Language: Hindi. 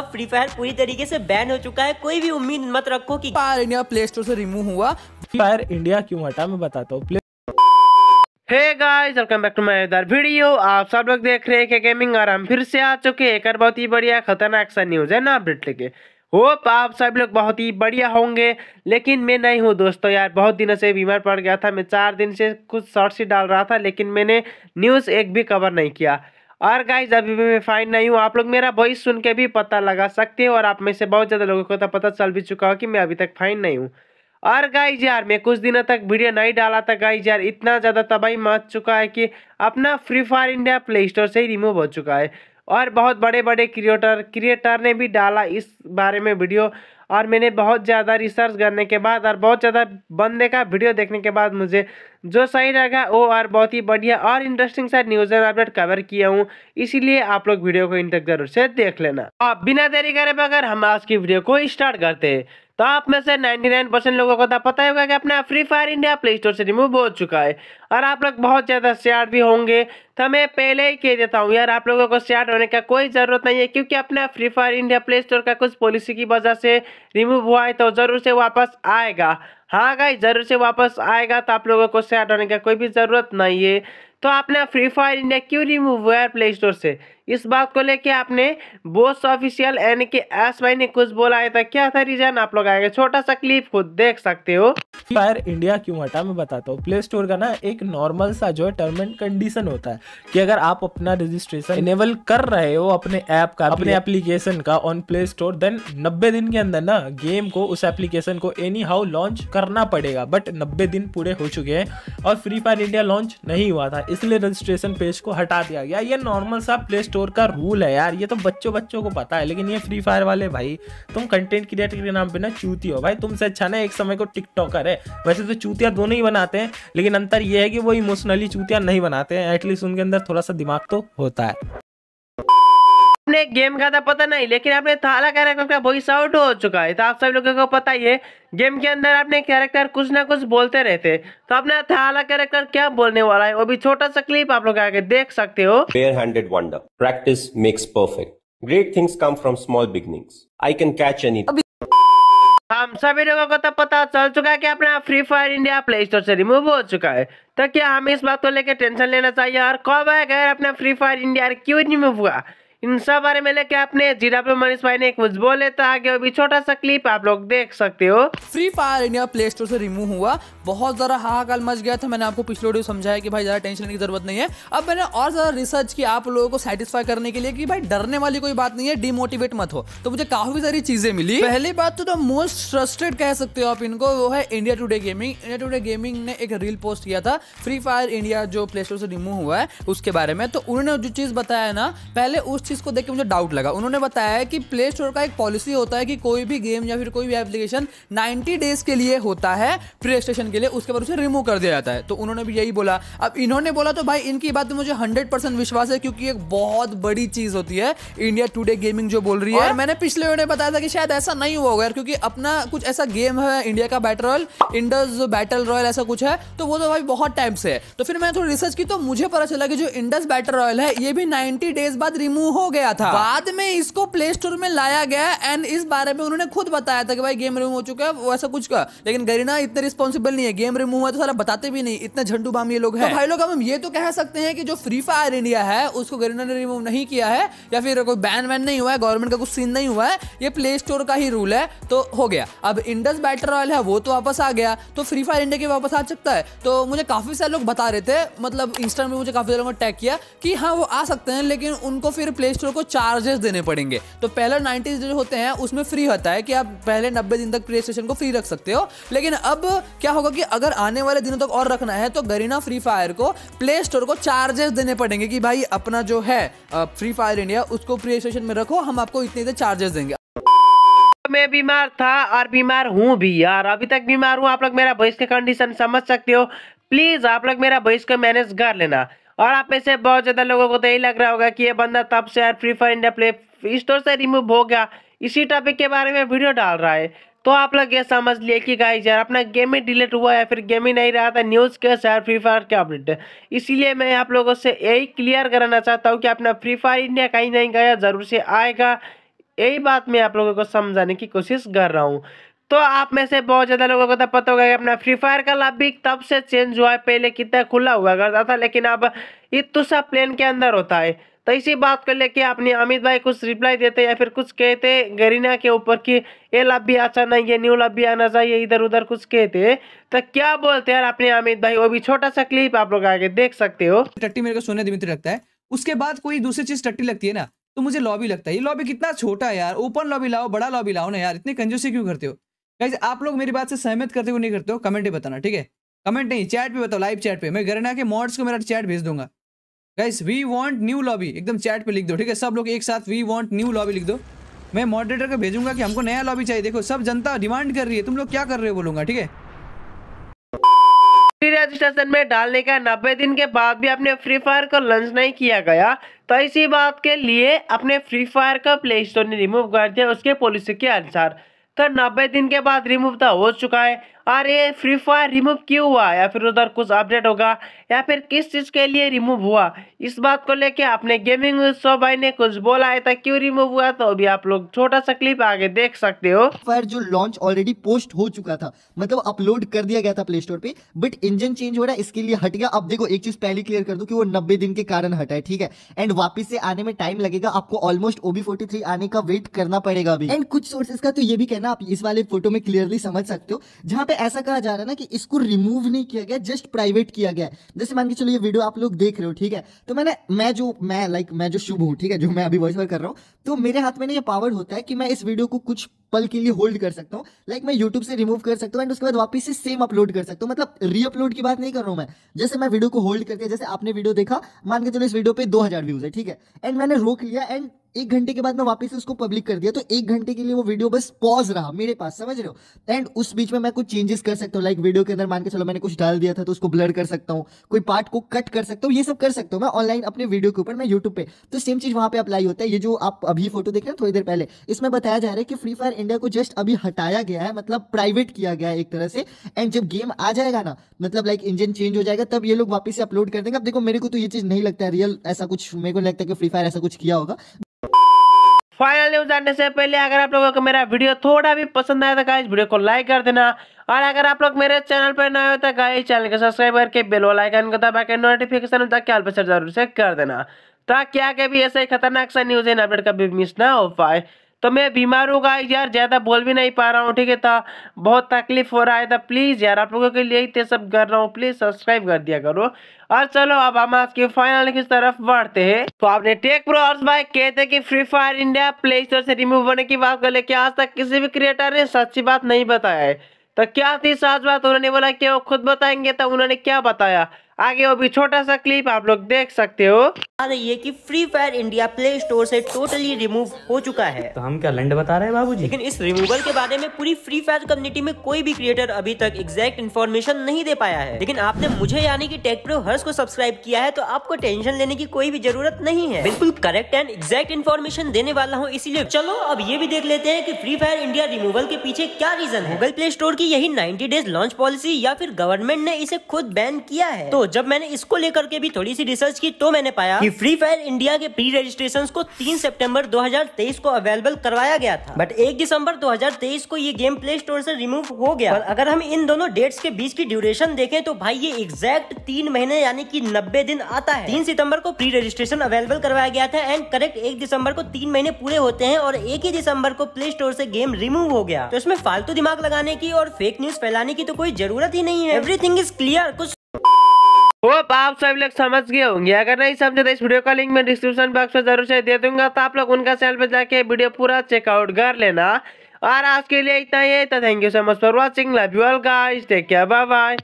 फ्री फायर पूरी तरीके से बैन हो चुका है कोई भी उम्मीद मत रखो कि फायर इंडिया प्ले स्टोर से रिमूव हुआ फ्री फायर इंडिया क्यों हटा मैं बताता हूँ hey guys welcome back to my other video आप सब लोग देख रहे हैं के गेमिंग और हम फिर से आ चुके एक और बहुत ही बढ़िया खतरनाक सा न्यूज़ है ना अपडेट लेके होप आप सब लोग बहुत ही बढ़िया होंगे लेकिन मैं नहीं हूँ दोस्तों यार बहुत दिनों से बीमार पड़ गया था मैं चार दिन से कुछ शॉर्ट्स ही डाल रहा था लेकिन मैंने न्यूज़ एक भी कवर नहीं किया और गाइज अभी भी मैं फाइन नहीं हूँ आप लोग मेरा वॉइस सुन के भी पता लगा सकते हो और आप में से बहुत ज़्यादा लोगों को तो पता चल भी चुका हो कि मैं अभी तक फाइन नहीं हूँ और गाइज यार मैं कुछ दिनों तक वीडियो नहीं डाला था गाइज यार इतना ज़्यादा तबाही मच चुका है कि अपना Free Fire India Play Store से ही रिमूव हो चुका है और बहुत बड़े बड़े क्रिएटर क्रिएटर ने भी डाला इस बारे में वीडियो और मैंने बहुत ज़्यादा रिसर्च करने के बाद और बहुत ज़्यादा बंदे का वीडियो देखने के बाद मुझे जो सही लगा वो और बहुत ही बढ़िया और इंटरेस्टिंग सा न्यूज़ एंड अपडेट कवर किया हूँ इसीलिए आप लोग वीडियो को इंटर जरूर से देख लेना आप बिना देरी करे बगैर हम आज की वीडियो को स्टार्ट करते हैं तो आप में से 99 परसेंट लोगों को तो पता ही होगा कि अपना Free Fire India Play Store से रिमूव हो चुका है और आप लोग बहुत ज़्यादा शेयर भी होंगे तो मैं पहले ही कह देता हूँ यार आप लोगों को शेयर होने का कोई ज़रूरत नहीं है क्योंकि अपना Free Fire India Play Store का कुछ पॉलिसी की वजह से रिमूव हुआ है तो ज़रूर से वापस आएगा हाँ गाई ज़रूर से वापस आएगा तो आप लोगों को शेयर होने का कोई भी ज़रूरत नहीं है तो आपने फ्री फायर इंडिया क्यों रिमूव हुआ है प्ले स्टोर से इस बात को लेके आपने बोस ऑफिशियल यानी कि एस भाई ने कुछ बोला है था तो क्या था रीजन आप लोग आएगा छोटा सा क्लिप खुद देख सकते हो फायर इंडिया क्यों हटा मैं बताता हूँ प्ले स्टोर का ना एक नॉर्मल सा जो है टर्म एंड कंडीशन होता है कि अगर आप अपना रजिस्ट्रेशन इनेबल कर रहे हो अपने ऐप का अपने एप्लीकेशन का ऑन प्ले स्टोर देन नब्बे दिन के अंदर ना गेम को उस एप्लीकेशन को एनी हाउ लॉन्च करना पड़ेगा बट नब्बे दिन पूरे हो चुके हैं और फ्री फायर इंडिया लॉन्च नहीं हुआ था इसलिए रजिस्ट्रेशन पेज को हटा दिया गया ये नॉर्मल सा प्ले स्टोर का रूल है यार ये तो बच्चों बच्चों को पता है लेकिन ये फ्री फायर वाले भाई तुम कंटेंट क्रिएटर के नाम पर ना चूती हो भाई तुमसे अच्छा ना एक समय को टिकटॉकर है वैसे तो चूतिया दोनों ही बनाते हैं लेकिन अंतर यह है कि वो इमोशनली चूतिया नहीं बनाते हैं एटलीस्ट उनके अंदर थोड़ा सा दिमाग तो होता है आपने गेम का था तो पता नहीं लेकिन आपने थाला कैरेक्टर का वॉइस आउट हो चुका है तो आप सब लोगों को पता ही है गेम के अंदर आपने कैरेक्टर कुछ ना कुछ बोलते रहते तो अपना थाला कैरेक्टर क्या बोलने वाला है वो भी छोटा सा क्लिप आप लोग आगे देख सकते हो fair handed wonder practice makes perfect great things come from small beginnings I can catch any हम सभी लोगों को तो पता चल चुका है कि अपना Free Fire India Play Store से रिमूव हो चुका है तो क्या हम इस बात को लेकर टेंशन लेना चाहिए और कब आएगा अपना फ्री फायर इंडिया क्यों रिमूव हुआ इन सब बारे में लेके आपने जीरा पे मनीष भाई ने कुछ बोले था तो आगे अभी छोटा सा क्लिप आप लोग देख सकते हो Free Fire India Play Store से रिमूव हुआ बहुत ज्यादा हाहाकाल मच गया था मैंने आपको पिछले वीडियो समझाया कि भाई ज़्यादा टेंशन लेने की ज़रूरत नहीं है अब मैंने और ज़्यादा रिसर्च की आप लोगों को सेटिस्फाई करने के लिए कि भाई डरने वाली कोई बात नहीं है डिमोटिवेट मत हो तो मुझे काफ़ी सारी चीज़ें मिली पहली बात तो, मोस्ट ट्रस्टेड कह सकते हो आप इनको वो है India Today gaming India Today gaming ने एक रील पोस्ट किया था फ्री फायर इंडिया जो प्ले स्टोर से रिमूव हुआ है उसके बारे में तो उन्होंने जो चीज़ बताया ना पहले उस चीज़ को देख के मुझे डाउट लगा उन्होंने बताया कि प्ले स्टोर का एक पॉलिसी होता है कि कोई भी गेम या फिर कोई भी एप्लीकेशन नाइन्टी डेज के लिए होता है प्ले स्टेशन के लिए उसके बाद उसे रिमूव कर दिया जाता है तो उन्होंने भी यही बोला अब इन्होंने बोला तो भाई इनकी बात मुझे हंड्रेड परसेंट विश्वास है क्योंकि एक बहुत बड़ी चीज होती है इंडिया टूडे गेमिंग जो बोल रही है मैंने पिछले उन्हें बताया था कि शायद ऐसा नहीं हुआ होगा क्योंकि अपना कुछ ऐसा गेम है इंडिया का battle royale Indus battle royale ऐसा कुछ है तो वो तो भाई बहुत टाइम से है तो फिर मैंने थोड़ी रिसर्च की तो मुझे पता चला कि जो इंडस बैटल रॉयल है ये भी नाइनटी डेज बाद रिमूव हो गया था बाद में इसको प्ले स्टोर में लाया गया एंड इस बारे में उन्होंने खुद बताया था कि भाई गेम रिमूव हो चुका है वो ऐसा कुछ का लेकिन गरीना इतने रिस्पॉन्सिबल नहीं नहीं है गेम रिमूव हुआ तो सारा बताते भी नहीं इतने झंडू बाम ये लोग हैं तो भाई लोग अब हम ये तो कह सकते हैं कि जो फ्री फायर इंडिया है उसको गरीना ने रिमूव नहीं किया है या फिर कोई बैन वैन नहीं हुआ है गवर्नमेंट का कुछ सीन नहीं हुआ है ये प्ले स्टोर का ही रूल है तो हो गया अब इंडस बैटर रॉयल है वो तो वापस आ गया तो फ्री फायर इंडिया के वापस आ सकता है तो मुझे काफ़ी सारे लोग बता रहे थे मतलब इंस्टा में मुझे काफ़ी सारे लोगों ने टैग किया कि हाँ वो आ सकते हैं लेकिन उनको फिर प्ले स्टोर को चार्जेस देने पड़ेंगे तो पहले नाइनटीज जो होते हैं उसमें फ्री होता है कि आप पहले नब्बे दिन तक प्ले स्टेशन को फ्री रख सकते हो लेकिन अब क्या होगा क्योंकि अगर आने वाले दिनों तक और रखना है तो गरीना फ्री फायर को प्ले स्टोर को चार्जेस देने पड़ेंगे कि भाई अपना जो है फ्री फायर इंडिया उसको प्ले स्टेशन में रखो हम आपको इतने इतने चार्जेस देंगे मैं बीमार था और बीमार हूँ भी यार अभी तक बीमार हूँ आप लोग मेरा भविष्य का कंडीशन समझ सकते हो प्लीज़ आप लोग मेरा भविष्य को मैनेज कर लेना और आप ऐसे बहुत ज़्यादा लोगों को तो यही लग रहा होगा कि ये बंदा तब से यार Free Fire India Play Store से रिमूव हो गया इसी टॉपिक के बारे में वीडियो डाल रहा है तो आप लोग ये समझ लिए कि गाइस यार अपना गेम ही डिलीट हुआ या फिर गेम ही नहीं रहा था न्यूज़ के साथ फ्री फायर के अपडेट इसीलिए मैं आप लोगों से यही क्लियर कराना चाहता हूँ कि अपना फ्री फायर इंडिया कहीं नहीं गया ज़रूर से आएगा यही बात मैं आप लोगों को समझाने की कोशिश कर रहा हूँ तो आप में से बहुत ज़्यादा लोगों को तो पता होगा कि अपना फ्री फायर का लाभ भी तब से चेंज हुआ है पहले कितना खुला हुआ करता था लेकिन अब इतुसा प्लेन के अंदर होता है तो इसी बात को लेके आपने अमित भाई कुछ रिप्लाई देते या फिर कुछ कहते गरीना के ऊपर कि ये लव भी अच्छा नहीं है न्यू लव भी आना चाहिए इधर उधर कुछ कहते तो क्या बोलते यार अपने अमित भाई वो भी छोटा सा क्लिप आप लोग आगे देख सकते हो टट्टी मेरे को सोने दिमित्री लगता है उसके बाद कोई दूसरी चीज टट्टी लगती है ना तो मुझे लॉबी लगता है ये लॉबी कितना छोटा है यार ओपन लॉबी लाओ बड़ा लॉबी लाओ ना यार इतने कंजूसी क्यों करते हो कैसे आप लोग मेरी बात से सहमत करते हो नहीं करते हो कमेंट ही बताना ठीक है कमेंट नहीं चैट पे बताओ लाइव चैट पे मैं गरीना के मॉड्स को मेरा चैट भेज दूंगा guys we want new lobby एकदम चैट पे लिख दो ठीक है सब लोग एक साथ वी वांट न्यू लॉबी लिख दो मैं मॉडरेटर को भेजूंगा कि हमको नया लॉबी चाहिए देखो सब जनता डिमांड कर रही है तुम लोग क्या कर रहे हो बोलूंगा ठीक है फ्री रजिस्ट्रेशन में डालने का नब्बे दिन के बाद भी अपने फ्री फायर को लॉन्च नहीं किया गया तो इसी बात के लिए अपने फ्री फायर का प्ले स्टोर ने रिमूव कर दिया उसके पॉलिसी के अनुसार तो नब्बे दिन के बाद रिमूव तो हो चुका है और ये फ्री फायर रिमूव क्यों हुआ या फिर उधर कुछ अपडेट होगा या फिर किस चीज़ के लिए रिमूव हुआ इस बात को लेके आपने गेमिंग सो भाई ने कुछ बोला है था तो क्यों रिमूव हुआ तो अभी आप लोग छोटा सा क्लिप आगे देख सकते हो फायर जो लॉन्च ऑलरेडी पोस्ट हो चुका था मतलब अपलोड कर दिया गया था प्ले स्टोर पे बट इंजन चेंज हो रहा है इसके लिए हट गया अब देखो एक चीज पहले क्लियर कर दो कि वो नब्बे दिन के कारण हटा है ठीक है एंड वापिस से आने में टाइम लगेगा आपको ऑलमोस्ट ओबी फोर्टी आने का वेट करना पड़ेगा अभी एंड कुछ सोर्सेस का तो ये भी कहना आप इस वाले फोटो में क्लियरली समझ सकते हो जहाँ पे ऐसा कहा जा रहा है ना कि इसको रिमूव नहीं किया गया जस्ट प्राइवेट किया गया जैसे मान के चलो ये वीडियो आप लोग देख रहे हो ठीक है तो मैंने मैं जो मैं लाइक मैं जो शुभ हूँ ठीक है जो मैं अभी वॉइस ओवर कर रहा हूँ तो मेरे हाथ में ना ये पावर होता है कि मैं इस वीडियो को कुछ पल के लिए होल्ड कर सकता हूँ लाइक like मैं यूट्यूब से रिमूव कर सकता हूँ एंड उसके बाद वापस से सेम अपलोड कर सकता हूँ मतलब रीअपलोड की बात नहीं कर रहा हूँ मैं जैसे मैं वीडियो को होल्ड करके जैसे आपने वीडियो देखा मान के चलो इस वीडियो पे दो हजार व्यूज है ठीक है एंड मैंने रोक लिया एंड एक घंटे के बाद मैं वापस उसको पब्लिक कर दिया तो एक घंटे के लिए वो वीडियो बस पॉज रहा मेरे पास समझ रहे हो एंड उस बीच में मैं कुछ चेंजेस कर सकता हूँ लाइक वीडियो के अंदर मान के चलो मैंने कुछ डाल दिया था तो उसको ब्लर कर सकता हूँ कोई पार्ट को कट कर सकता हूँ ये सब कर सकता हूँ मैं ऑनलाइन अपने वीडियो के ऊपर मैं यूट्यूब पे तो सेम चीज वहां पे अप्लाई होता है ये जो आप अभी फोटो देख रहे हैं थोड़ी देर पहले इसमें बताया जा रहा है कि फ्री फायर इंडिया को जस्ट अभी हटाया गया है मतलब प्राइवेट किया गया है एक तरह से एंड जब गेम आ जाएगा ना मतलब लाइक इंजन चेंज हो जाएगा तब ये लोग वापस से अपलोड कर देंगे अब देखो मेरे को तो ये चीज नहीं लगता है रियल ऐसा कुछ मेरे को लगता है कि फ्री फायर ऐसा कुछ किया होगा फाइनल न्यूज आने से पहले अगर आप लोगों को मेरा वीडियो थोड़ा भी पसंद आया तो गाइज वीडियो को लाइक कर देना और अगर आप लोग मेरे चैनल पर नए हो तो गाइस चैनल को सब्सक्राइब करके बेल वाला आइकन को दबा के नोटिफिकेशन तक क्या जरूर से कर देना ताकि आगे भी ऐसे खतरनाक सा न्यूज एंड अपडेट कभी मिस ना हो पाए तो मैं बीमार हूँ गाइज यार ज़्यादा बोल भी नहीं पा रहा हूँ ठीक है था तो बहुत तकलीफ हो रहा है तो प्लीज़ यार आप लोगों के लिए ही तो सब कर रहा हूँ प्लीज़ सब्सक्राइब कर दिया करो और चलो अब हम आज के फाइनल की तरफ बढ़ते हैं तो आपने टेक प्रो और भाई कहते हैं कि Free Fire India Play Store से रिमूव होने की बात कर ले आज तक किसी भी क्रिएटर ने सच्ची बात नहीं बताया है तो क्या थी साज बात उन्होंने बोला कि वो खुद बताएंगे तो उन्होंने क्या बताया आगे वो भी छोटा सा क्लिप आप लोग देख सकते हो बता रही है कि Free Fire India Play Store से टोटली रिमूव हो चुका है तो हम क्या लंड बता रहे हैं बाबूजी लेकिन इस रिमूवल के बारे में पूरी फ्री फायर कम्युनिटी में कोई भी क्रिएटर अभी तक एग्जैक्ट इन्फॉर्मेशन नहीं दे पाया है लेकिन आपने मुझे यानी कि टेक प्रो हर्ष को सब्सक्राइब किया है तो आपको टेंशन लेने की कोई भी जरूरत नहीं है बिल्कुल करेक्ट एंड एग्जैक्ट इन्फॉर्मेशन देने वाला हूँ इसीलिए चलो अब ये भी देख लेते हैं की फ्री फायर इंडिया रिमूवल के पीछे क्या रीजन है गूगल प्ले स्टोर की यही नाइन्टी डेज लॉन्च पॉलिसी या फिर गवर्नमेंट ने इसे खुद बैन किया है तो जब मैंने इसको लेकर के भी थोड़ी सी रिसर्च की तो मैंने पाया कि फ्री फायर इंडिया के प्री रजिस्ट्रेशन को 3 सितंबर 2023 को अवेलेबल करवाया गया था बट 1 दिसंबर 2023 को ये गेम प्ले स्टोर से रिमूव हो गया और अगर हम इन दोनों डेट्स के बीच की ड्यूरेशन देखें तो भाई ये एग्जैक्ट तीन महीने यानी कि नब्बे दिन आता है तीन सितंबर को प्री रजिस्ट्रेशन अवेलेबल करवाया गया था एंड करेक्ट एक दिसंबर को तीन महीने पूरे होते हैं और एक ही दिसंबर को प्ले स्टोर ऐसी गेम रिमूव हो गया तो इसमें फालतू दिमाग लगाने की और फेक न्यूज फैलाने की तो कोई जरूरत ही नहीं है एवरीथिंग इज क्लियर कुछ होप आप सभी लोग समझ गए होंगे अगर नहीं समझे तो इस वीडियो का लिंक मैं डिस्क्रिप्शन बॉक्स में जरूर से दे दूंगा तो आप लोग उनका चैनल पर जाके वीडियो पूरा चेकआउट कर लेना और आज के लिए इतना ही है तो thank you so much for watching love you all guys take care bye bye